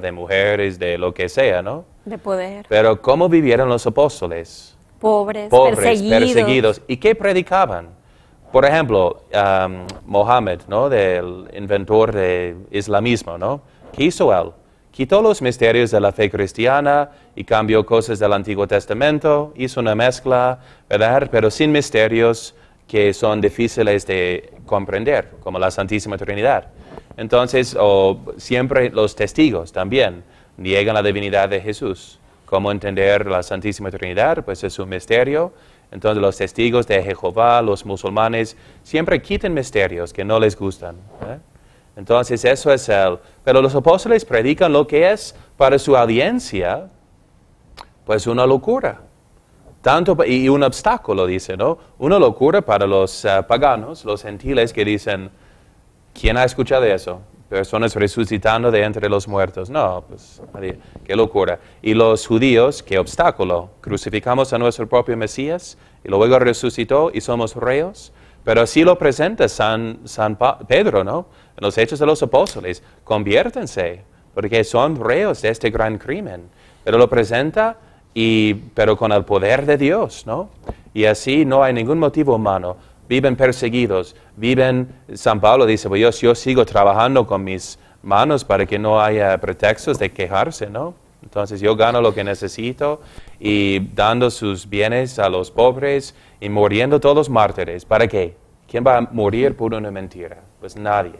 de mujeres, de lo que sea, ¿no? De poder. Pero ¿cómo vivieron los apóstoles? Pobres, Pobres perseguidos. ¿Y qué predicaban? Por ejemplo, um, Mohammed, ¿no? Del inventor del islamismo, ¿no? ¿Qué hizo él? Quitó los misterios de la fe cristiana y cambió cosas del Antiguo Testamento, hizo una mezcla, ¿verdad? Pero sin misterios que son difíciles de comprender, como la Santísima Trinidad. Entonces, siempre los testigos también niegan la divinidad de Jesús. ¿Cómo entender la Santísima Trinidad? Pues es un misterio. Entonces los testigos de Jehová, los musulmanes, siempre quiten misterios que no les gustan. ¿eh? Entonces eso es el... Pero los apóstoles predican lo que es para su audiencia, pues una locura. Tanto, y un obstáculo, dice, ¿no? Una locura para los eh, paganos, los gentiles que dicen, ¿Quién ha escuchado eso? Personas resucitando de entre los muertos. No, pues qué locura. Y los judíos, qué obstáculo. Crucificamos a nuestro propio Mesías y luego resucitó y somos reos. Pero así lo presenta San, San Pedro, ¿no? En los Hechos de los Apóstoles. Conviértense, porque son reos de este gran crimen. Pero lo presenta, y, pero con el poder de Dios, ¿no? Y así no hay ningún motivo humano viven perseguidos, viven, San Pablo dice, pues yo, sigo trabajando con mis manos para que no haya pretextos de quejarse, ¿no? Entonces yo gano lo que necesito y dando sus bienes a los pobres y muriendo todos mártires. ¿Para qué? ¿Quién va a morir por una mentira? Pues nadie.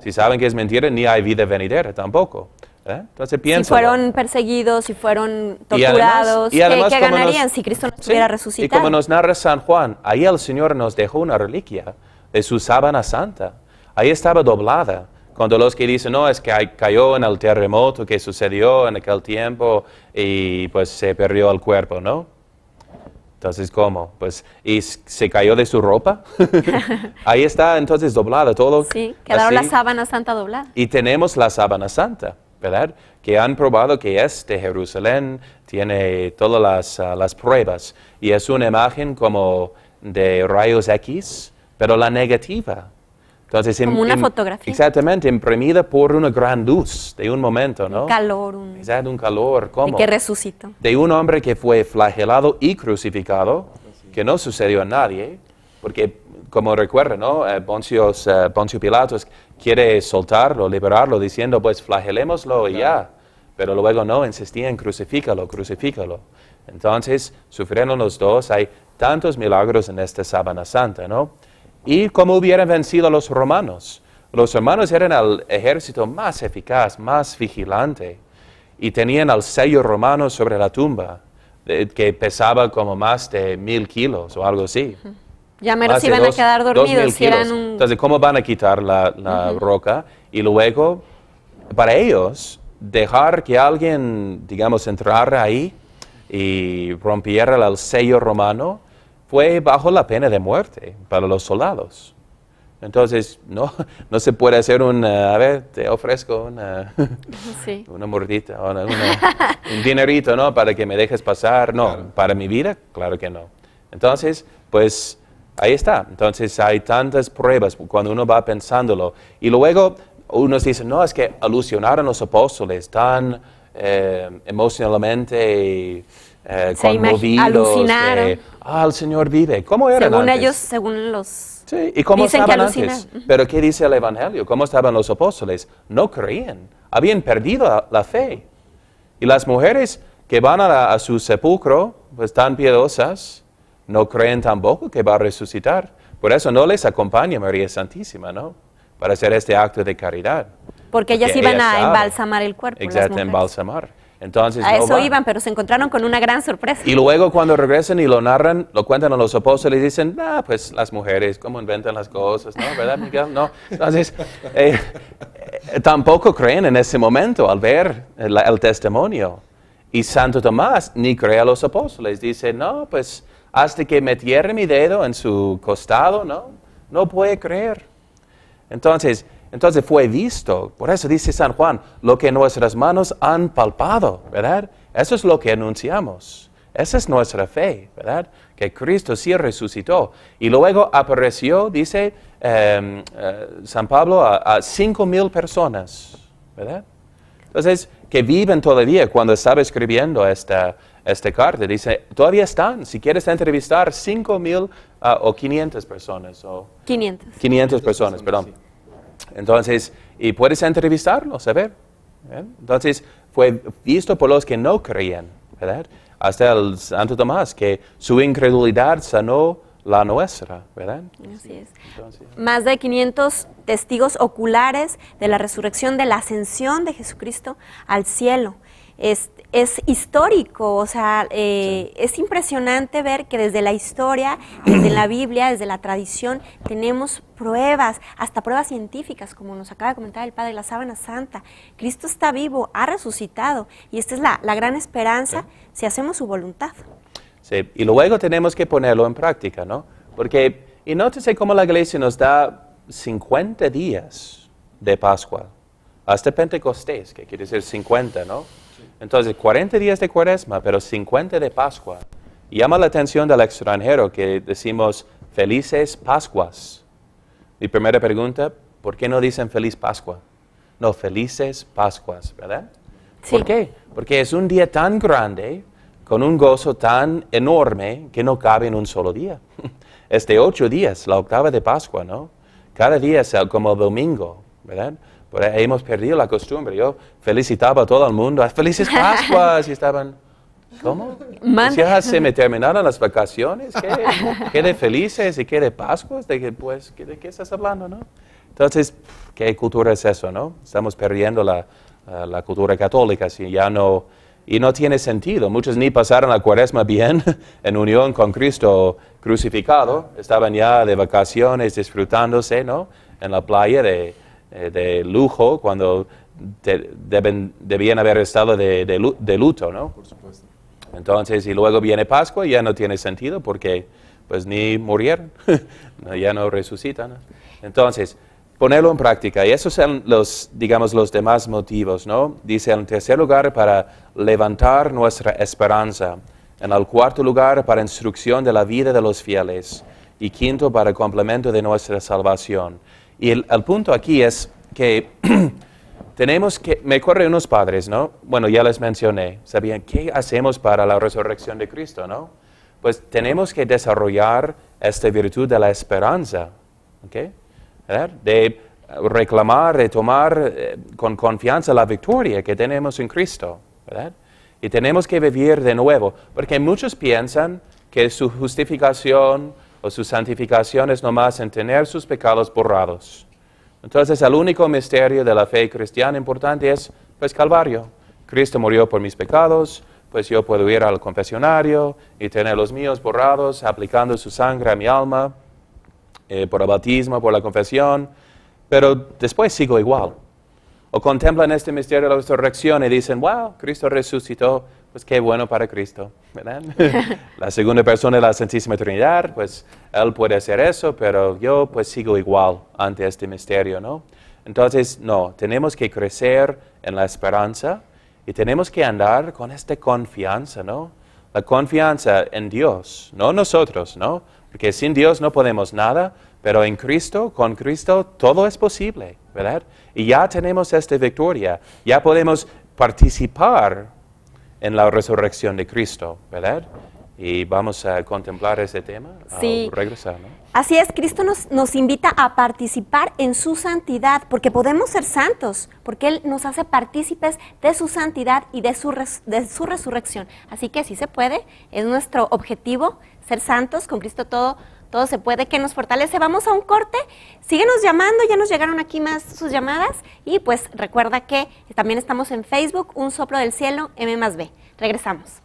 Si saben que es mentira, ni hay vida venidera tampoco. ¿Eh? Entonces Si fueron perseguidos, y fueron torturados, ¿qué, ganarían si Cristo no estuviera resucitado? Y como nos narra San Juan, ahí el Señor nos dejó una reliquia de su sábana santa. Ahí estaba doblada. Cuando los que dicen, no, es que cayó en el terremoto que sucedió en aquel tiempo y pues se perdió el cuerpo, ¿no? Entonces, ¿cómo? Pues, ¿y se cayó de su ropa? Ahí está entonces doblada todo. Sí, quedaron la sábana santa doblada. Y tenemos la sábana santa. Que han probado que este Jerusalén, tiene todas las, ah, las pruebas y es una imagen como de rayos X, pero la negativa. Entonces, como una fotografía. Exactamente, imprimida por una gran luz de un momento, ¿no? Un calor. Un, Exacto, un calor. ¿Cómo? que resucitó. De un hombre que fue flagelado y crucificado, que no sucedió a nadie porque como recuerda, ¿no? Eh, eh, Poncio Pilatos quiere soltarlo, liberarlo, diciendo, pues flagelémoslo y ya. Pero luego no, insistía en crucifícalo, crucifícalo. Entonces, sufrieron los dos, hay tantos milagros en esta sábana santa, ¿no? Y cómo hubieran vencido a los romanos. Los romanos eran el ejército más eficaz, más vigilante, y tenían al sello romano sobre la tumba, eh, que pesaba como más de mil kilos o algo así. Ya me iban a quedar dormidos. Si eran un... Entonces, ¿cómo van a quitar la, roca? Y luego, para ellos, dejar que alguien, digamos, entrara ahí y rompiera el sello romano fue bajo la pena de muerte para los soldados. Entonces, no, no se puede hacer un, eh, a ver, te ofrezco una, sí. una mordita, un dinerito, ¿no? Para que me dejes pasar. No, para mi vida, claro que no. Entonces, pues Ahí está. Entonces hay tantas pruebas cuando uno va pensándolo. Y luego uno dice, no, es que alusionaron los apóstoles tan eh, emocionalmente eh, conmovidos. alucinaron ah, el Señor vive. ¿Cómo eran Según ellos, según los... ¿y cómo dicen estaban antes? Pero ¿qué dice el Evangelio? ¿Cómo estaban los apóstoles? No creían. Habían perdido la, fe. Y las mujeres que van a, su sepulcro, pues tan piadosas, no creen tampoco que va a resucitar. Por eso no les acompaña María Santísima, ¿no? Para hacer este acto de caridad. Porque ellas iban a embalsamar el cuerpo. Exacto, embalsamar. Entonces, a eso iban, pero se encontraron con una gran sorpresa. Y luego cuando regresen y lo narran, lo cuentan a los apóstoles y dicen, ah, pues las mujeres, cómo inventan las cosas, ¿no? ¿Verdad, No. Entonces, eh, eh, tampoco creen en ese momento al ver el, el, testimonio. Y Santo Tomás ni cree a los apóstoles, dice, no, pues hasta que metiera mi dedo en su costado, ¿no? No puede creer. Entonces, entonces fue visto, por eso dice San Juan, lo que nuestras manos han palpado, ¿verdad? Eso es lo que anunciamos. Esa es nuestra fe, ¿verdad? Que Cristo sí resucitó. Y luego apareció, dice em, eh, San Pablo, a cinco mil personas, ¿verdad? Entonces, que viven todavía cuando estaba escribiendo esta, este carta. Dice, todavía están. Si quieres entrevistar 5 mil ah, o 500 personas. O 500. 500, personas, perdón. Entonces, y puedes entrevistarlos, a ver. ¿eh? Entonces, fue visto por los que no creían, ¿verdad? Hasta el Santo Tomás, que su incredulidad sanó la nuestra, ¿verdad? Así es. Más de 500 testigos oculares de la resurrección, de la ascensión de Jesucristo al cielo. Es, histórico, o sea, eh, es impresionante ver que desde la historia, desde la Biblia, desde la tradición, tenemos pruebas, hasta pruebas científicas, como nos acaba de comentar el Padre, de la sábana santa. Cristo está vivo, ha resucitado, y esta es la, gran esperanza si hacemos su voluntad. Y luego tenemos que ponerlo en práctica, ¿no? Porque, y nótese cómo la iglesia nos da 50 días de Pascua, hasta Pentecostés, que quiere decir 50, ¿no? Entonces, 40 días de Cuaresma, pero 50 de Pascua. Y llama la atención del extranjero que decimos felices Pascuas. Mi primera pregunta, ¿por qué no dicen feliz Pascua? No, felices Pascuas, ¿verdad? ¿Por qué? Porque es un día tan grande con un gozo tan enorme que no cabe en un solo día. este ocho días, la octava de Pascua, ¿no? Cada día es como el domingo, ¿verdad? hemos perdido la costumbre. Yo felicitaba a todo el mundo, ah, ¡Felices Pascuas! Y estaban, ¿cómo? Si ya ah, se me terminaron las vacaciones, ¿qué, qué de felices y qué de Pascuas? De que, pues, ¿de qué estás hablando, no? Entonces, ¿qué cultura es eso, no? Estamos perdiendo la eh, cultura católica si ya no y no tiene sentido. Muchos ni pasaron la cuaresma bien en unión con Cristo crucificado. Estaban ya de vacaciones disfrutándose, ¿no? En la playa de, eh, de lujo cuando debían haber estado de, de, luto, ¿no? Por supuesto. Entonces, y luego viene Pascua y ya no tiene sentido porque pues ni murieron, ya no resucitan. Entonces, ponerlo en práctica. Y esos son los, digamos, los demás motivos, ¿no? Dice en tercer lugar para levantar nuestra esperanza. En el cuarto lugar para instrucción de la vida de los fieles. Y quinto para complemento de nuestra salvación. Y el, punto aquí es que tenemos que, me corre unos padres, ¿no? Bueno, ya les mencioné, sabían, ¿qué hacemos para la resurrección de Cristo, ¿no? Pues tenemos que desarrollar esta virtud de la esperanza, ¿ok? ¿Eh? de eh, reclamar, de tomar eh, con confianza la victoria que tenemos en Cristo. Y tenemos que vivir de nuevo, porque muchos piensan que su justificación o su santificación es nomás en tener sus pecados borrados. Entonces el único misterio de la fe cristiana importante es pues Calvario. Cristo murió por mis pecados, pues yo puedo ir al confesionario y tener los míos borrados aplicando su sangre a mi alma. Eh, por el bautismo, por la confesión, pero después sigo igual. O contemplan este misterio de la resurrección y dicen, wow, Cristo resucitó, pues qué bueno para Cristo, ¿verdad? la segunda persona de la Santísima Trinidad, pues Él puede hacer eso, pero yo pues sigo igual ante este misterio, ¿no? Entonces, no, tenemos que crecer en la esperanza y tenemos que andar con esta confianza, ¿no? La confianza en Dios, no nosotros, ¿no? Porque sin Dios no podemos nada, pero en Cristo, con Cristo, todo es posible, ¿verdad? Y ya tenemos esta victoria, ya podemos participar en la resurrección de Cristo, ¿verdad? y vamos a contemplar ese tema sí. regresar. ¿no? Así es, Cristo nos, nos invita a participar en su santidad, porque podemos ser santos, porque Él nos hace partícipes de su santidad y de su, de su resurrección. Así que sí se puede, es nuestro objetivo ser santos, con Cristo todo, todo se puede, que nos fortalece. Vamos a un corte, síguenos llamando, ya nos llegaron aquí más sus llamadas y pues recuerda que también estamos en Facebook, Un Soplo del Cielo, M más B. Regresamos.